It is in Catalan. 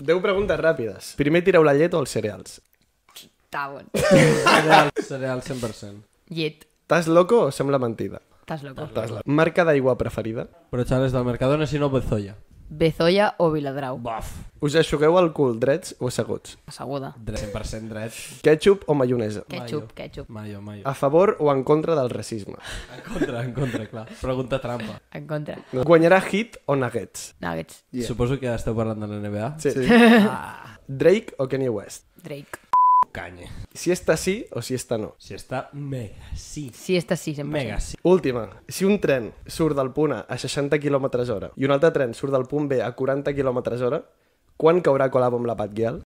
10 preguntes ràpides. Primer tireu la llet o els cereals? bon. Cereals, cereals 100%. Llet. Estàs loco o sembla mentida? Estàs loco. Estàs loco. Marca d'aigua preferida? xales del Mercadona, si no, Bezoya. Bezoia o Viladrau. Buf. Us aixugueu el cul, drets o asseguts? Asseguda. 100% dret. Ketchup o maionesa? Ketchup, ketchup. Mayo, mayo. A favor o en contra del racisme? En contra, en contra, clar. Pregunta trampa. En contra. No. Guanyarà hit o nuggets? Nuggets. Yeah. Suposo que esteu parlant de la NBA. Sí. sí. Ah. Drake o Kanye West? Drake cañe. Si està sí o si està no. Si està mega sí. Si està sí, sempre. Mega sí. Última. Si un tren surt del punt A a 60 km hora i un altre tren surt del punt B a 40 km hora, quan caurà Colabo amb la Batgirl?